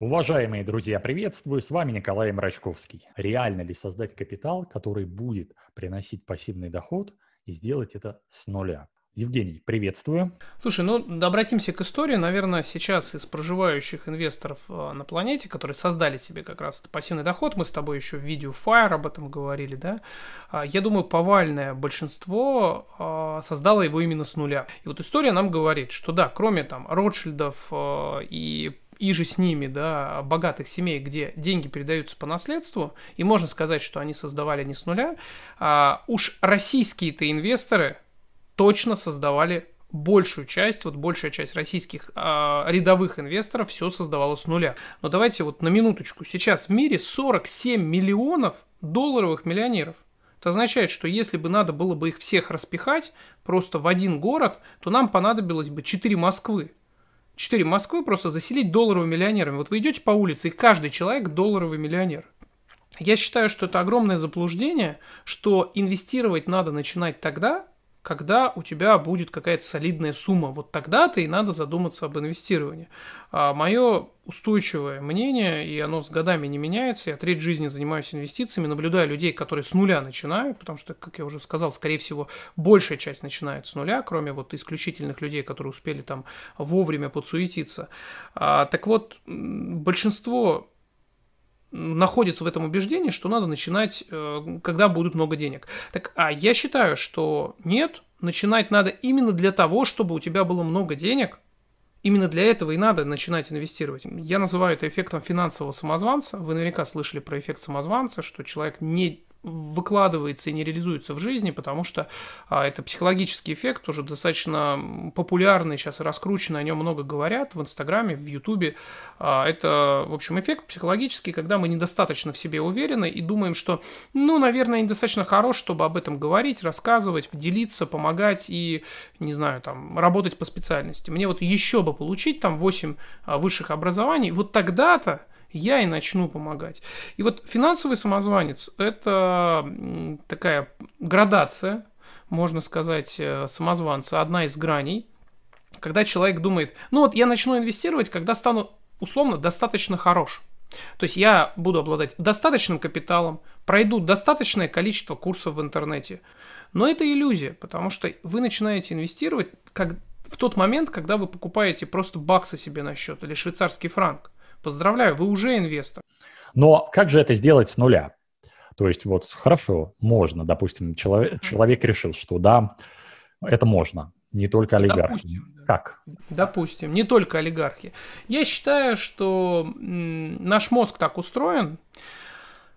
Уважаемые друзья, приветствую! С вами Николай Мрачковский. Реально ли создать капитал, который будет приносить пассивный доход и сделать это с нуля? Евгений, приветствую. Слушай, ну обратимся к истории. Наверное, сейчас из проживающих инвесторов э, на планете, которые создали себе как раз пассивный доход, мы с тобой еще в видео Fire об этом говорили, да, а, я думаю, повальное большинство а, создало его именно с нуля. И вот история нам говорит, что да, кроме там Ротшильдов э, и и же с ними, да, богатых семей, где деньги передаются по наследству, и можно сказать, что они создавали не с нуля, а уж российские-то инвесторы точно создавали большую часть, вот большая часть российских э, рядовых инвесторов все создавало с нуля. Но давайте вот на минуточку. Сейчас в мире 47 миллионов долларовых миллионеров. Это означает, что если бы надо было бы их всех распихать просто в один город, то нам понадобилось бы 4 Москвы. 4 Москвы просто заселить долларовыми миллионерами. Вот вы идете по улице, и каждый человек долларовый миллионер. Я считаю, что это огромное заблуждение, что инвестировать надо начинать тогда, когда у тебя будет какая-то солидная сумма. Вот тогда-то и надо задуматься об инвестировании. А мое устойчивое мнение, и оно с годами не меняется, я треть жизни занимаюсь инвестициями, наблюдая людей, которые с нуля начинают, потому что, как я уже сказал, скорее всего, большая часть начинает с нуля, кроме вот исключительных людей, которые успели там вовремя подсуетиться. А, так вот, большинство находится в этом убеждении, что надо начинать, э, когда будет много денег. Так, а я считаю, что нет, начинать надо именно для того, чтобы у тебя было много денег. Именно для этого и надо начинать инвестировать. Я называю это эффектом финансового самозванца. Вы наверняка слышали про эффект самозванца, что человек не выкладывается и не реализуется в жизни, потому что а, это психологический эффект, тоже достаточно популярный, сейчас раскрученный, о нем много говорят в Инстаграме, в Ютубе. А, это, в общем, эффект психологический, когда мы недостаточно в себе уверены и думаем, что, ну, наверное, недостаточно хорош, чтобы об этом говорить, рассказывать, делиться, помогать и, не знаю, там, работать по специальности. Мне вот еще бы получить там 8 а, высших образований, вот тогда-то я и начну помогать. И вот финансовый самозванец – это такая градация, можно сказать, э, самозванца, одна из граней, когда человек думает, ну вот я начну инвестировать, когда стану условно достаточно хорош. То есть я буду обладать достаточным капиталом, пройду достаточное количество курсов в интернете. Но это иллюзия, потому что вы начинаете инвестировать как в тот момент, когда вы покупаете просто баксы себе на счет или швейцарский франк. Поздравляю, вы уже инвестор. Но как же это сделать с нуля? То есть вот хорошо, можно, допустим, человек, человек решил, что да, это можно, не только олигархи. Допустим, Как? Допустим, не только олигархи. Я считаю, что наш мозг так устроен,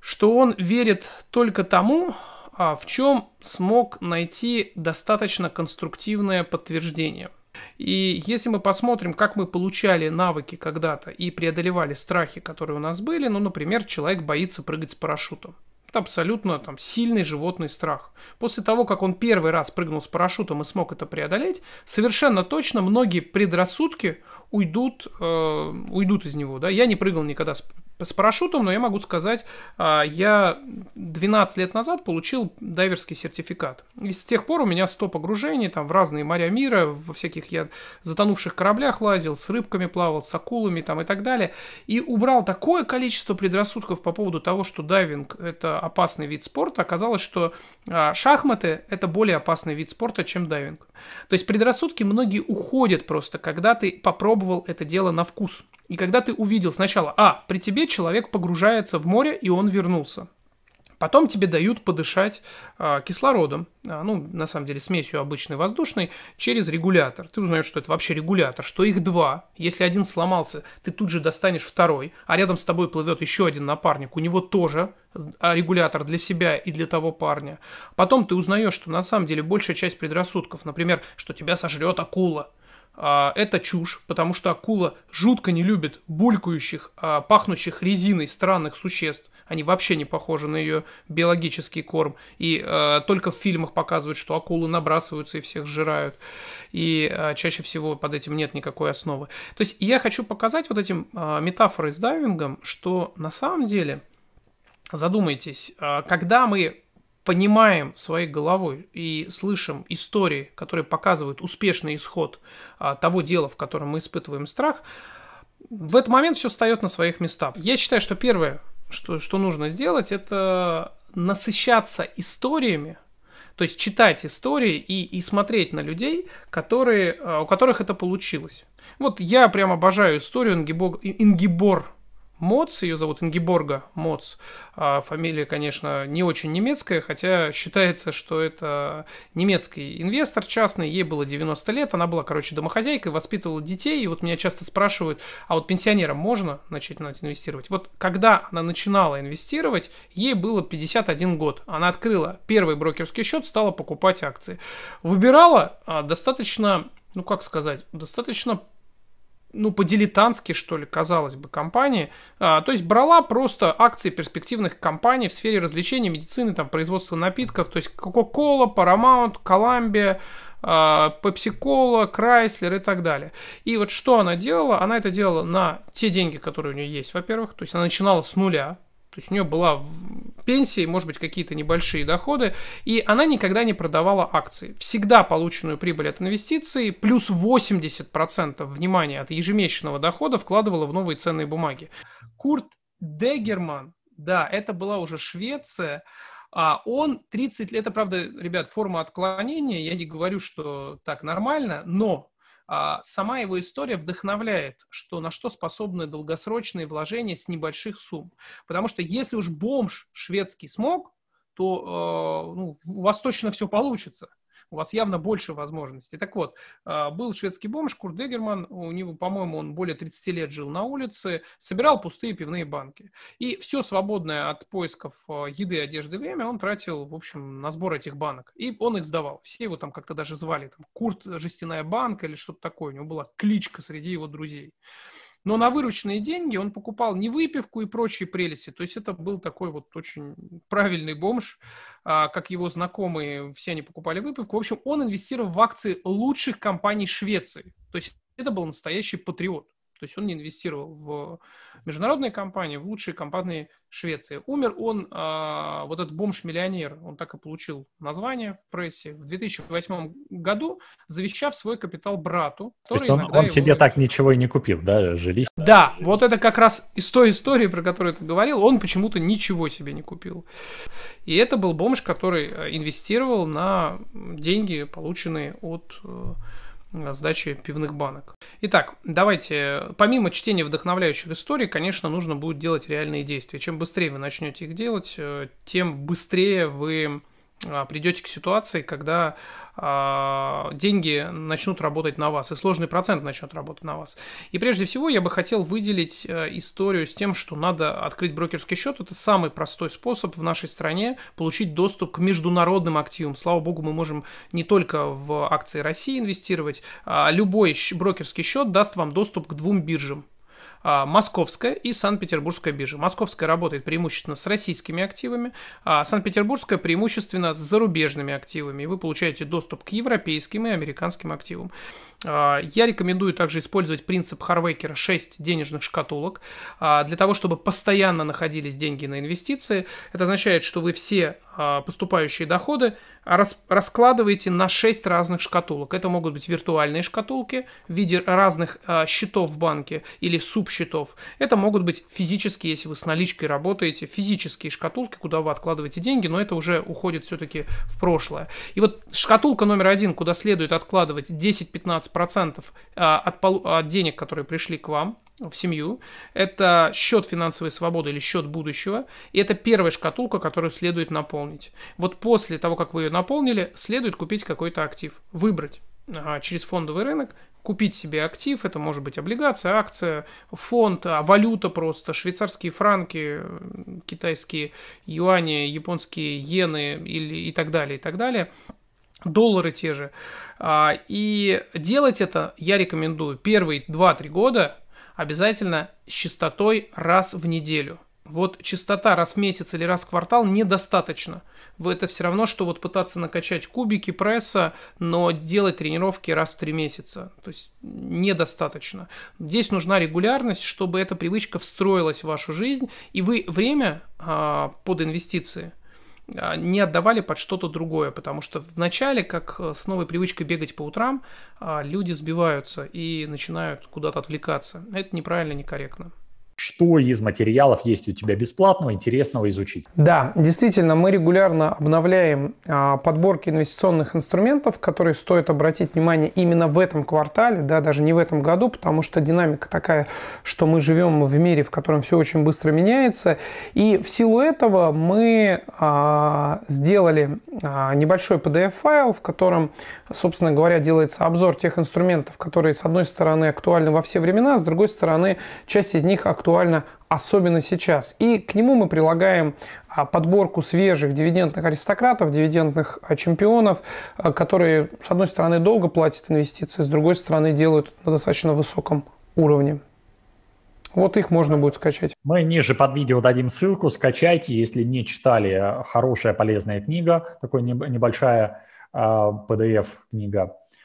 что он верит только тому, а, в чем смог найти достаточно конструктивное подтверждение – и если мы посмотрим, как мы получали навыки когда-то и преодолевали страхи, которые у нас были, ну, например, человек боится прыгать с парашютом. Это абсолютно там, сильный животный страх. После того, как он первый раз прыгнул с парашютом и смог это преодолеть, совершенно точно многие предрассудки уйдут, э, уйдут из него. Да? Я не прыгал никогда с с парашютом, но я могу сказать, а, я 12 лет назад получил дайверский сертификат. И с тех пор у меня 100 погружений там, в разные моря мира, во всяких я затонувших кораблях лазил, с рыбками плавал, с акулами там, и так далее. И убрал такое количество предрассудков по поводу того, что дайвинг – это опасный вид спорта. Оказалось, что а, шахматы – это более опасный вид спорта, чем дайвинг. То есть предрассудки многие уходят просто, когда ты попробовал это дело на вкус. И когда ты увидел сначала, а, при тебе человек погружается в море, и он вернулся. Потом тебе дают подышать а, кислородом, а, ну, на самом деле, смесью обычной воздушной, через регулятор. Ты узнаешь, что это вообще регулятор, что их два. Если один сломался, ты тут же достанешь второй, а рядом с тобой плывет еще один напарник, у него тоже а, регулятор для себя и для того парня. Потом ты узнаешь, что на самом деле большая часть предрассудков, например, что тебя сожрет акула – а, это чушь, потому что акула жутко не любит булькающих, а, пахнущих резиной странных существ. Они вообще не похожи на ее биологический корм. И э, только в фильмах показывают, что акулы набрасываются и всех сжирают. И э, чаще всего под этим нет никакой основы. То есть я хочу показать вот этим э, метафорой с дайвингом, что на самом деле, задумайтесь, э, когда мы понимаем своей головой и слышим истории, которые показывают успешный исход а, того дела, в котором мы испытываем страх, в этот момент все встает на своих местах. Я считаю, что первое, что, что нужно сделать, это насыщаться историями, то есть читать истории и, и смотреть на людей, которые, а, у которых это получилось. Вот я прям обожаю историю Ингибор Моц, ее зовут Ингиборга Моц. А фамилия, конечно, не очень немецкая, хотя считается, что это немецкий инвестор частный, ей было 90 лет, она была, короче, домохозяйкой, воспитывала детей, и вот меня часто спрашивают, а вот пенсионерам можно начать инвестировать? Вот когда она начинала инвестировать, ей было 51 год, она открыла первый брокерский счет, стала покупать акции. Выбирала а, достаточно ну как сказать, достаточно ну, по-дилетантски, что ли, казалось бы, компании. А, то есть брала просто акции перспективных компаний в сфере развлечений, медицины, там, производства напитков. То есть Coca-Cola, Paramount, Columbia, PepsiCola, а, Chrysler и так далее. И вот что она делала? Она это делала на те деньги, которые у нее есть, во-первых. То есть она начинала с нуля, то есть у нее была пенсия, может быть, какие-то небольшие доходы, и она никогда не продавала акции. Всегда полученную прибыль от инвестиций плюс 80% внимания от ежемесячного дохода вкладывала в новые ценные бумаги. Курт Дегерман, да, это была уже Швеция, а он 30 лет, это правда, ребят, форма отклонения, я не говорю, что так нормально, но а сама его история вдохновляет, что на что способны долгосрочные вложения с небольших сумм. Потому что если уж бомж шведский смог, то э, ну, у вас точно все получится – у вас явно больше возможностей. Так вот, а, был шведский бомж Курт Дегерман, у него, по-моему, он более 30 лет жил на улице, собирал пустые пивные банки. И все свободное от поисков а, еды, одежды время он тратил, в общем, на сбор этих банок. И он их сдавал. Все его там как-то даже звали, там, Курт Жестяная банка или что-то такое. У него была кличка среди его друзей но на вырученные деньги он покупал не выпивку и прочие прелести. То есть это был такой вот очень правильный бомж, а, как его знакомые, все они покупали выпивку. В общем, он инвестировал в акции лучших компаний Швеции. То есть это был настоящий патриот. То есть он не инвестировал в международные компании, в лучшие компании Швеции. Умер он, э, вот этот бомж-миллионер, он так и получил название в прессе, в 2008 году, завещав свой капитал брату. То есть он, он себе его... так ничего и не купил, да, жилище? Да, жилище. вот это как раз из той истории, про которую ты говорил, он почему-то ничего себе не купил. И это был бомж, который э, инвестировал на деньги, полученные от э, сдачи пивных банок. Итак, давайте, помимо чтения вдохновляющих историй, конечно, нужно будет делать реальные действия. Чем быстрее вы начнете их делать, э, тем быстрее вы а, придете к ситуации, когда а, деньги начнут работать на вас, и сложный процент начнет работать на вас. И прежде всего я бы хотел выделить э, историю с тем, что надо открыть брокерский счет. Это самый простой способ в нашей стране получить доступ к международным активам. Слава богу, мы можем не только в акции России инвестировать, а любой брокерский счет даст вам доступ к двум биржам. А, московская и Санкт-Петербургская биржи. Московская работает преимущественно с российскими активами, а Санкт-Петербургская преимущественно с зарубежными активами. И вы получаете доступ к европейским и американским активам. А, я рекомендую также использовать принцип Харвекера 6 денежных шкатулок а, для того, чтобы постоянно находились деньги на инвестиции. Это означает, что вы все а, поступающие доходы раскладываете на 6 разных шкатулок. Это могут быть виртуальные шкатулки в виде разных счетов в банке или субсчетов. Это могут быть физические, если вы с наличкой работаете, физические шкатулки, куда вы откладываете деньги, но это уже уходит все-таки в прошлое. И вот шкатулка номер один, куда следует откладывать 10-15 20% а, от, а, от денег, которые пришли к вам, в семью. Это счет финансовой свободы или счет будущего. И это первая шкатулка, которую следует наполнить. Вот после того, как вы ее наполнили, следует купить какой-то актив. Выбрать через фондовый рынок, купить себе актив. Это может быть облигация, акция, фонд, а, валюта просто, швейцарские франки, китайские юани, японские иены или, и так далее, и так далее доллары те же. А, и делать это я рекомендую первые 2-3 года обязательно с частотой раз в неделю. Вот частота раз в месяц или раз в квартал недостаточно. Вы это все равно, что вот пытаться накачать кубики пресса, но делать тренировки раз в три месяца. То есть недостаточно. Здесь нужна регулярность, чтобы эта привычка встроилась в вашу жизнь, и вы время а, под инвестиции – а, не отдавали под что-то другое, потому что в начале, как э, с новой привычкой бегать по утрам, а, люди сбиваются и начинают куда-то отвлекаться. Это неправильно, некорректно что из материалов есть у тебя бесплатного, интересного изучить. Да, действительно, мы регулярно обновляем а, подборки инвестиционных инструментов, которые стоит обратить внимание именно в этом квартале, да, даже не в этом году, потому что динамика такая, что мы живем в мире, в котором все очень быстро меняется, и в силу этого мы а, сделали а, небольшой PDF-файл, в котором, собственно говоря, делается обзор тех инструментов, которые, с одной стороны, актуальны во все времена, с другой стороны, часть из них актуальна особенно сейчас. И к нему мы прилагаем а, подборку свежих дивидендных аристократов, дивидендных а, чемпионов, которые, с одной стороны, долго платят инвестиции, с другой стороны, делают на достаточно высоком уровне. Вот их можно будет скачать. Мы ниже под видео дадим ссылку, скачайте, если не читали. Э, хорошая, полезная книга, такой небольшая PDF-книга. Э,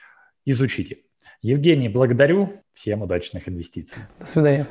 Изучите. Евгений, благодарю. Всем удачных инвестиций. До свидания.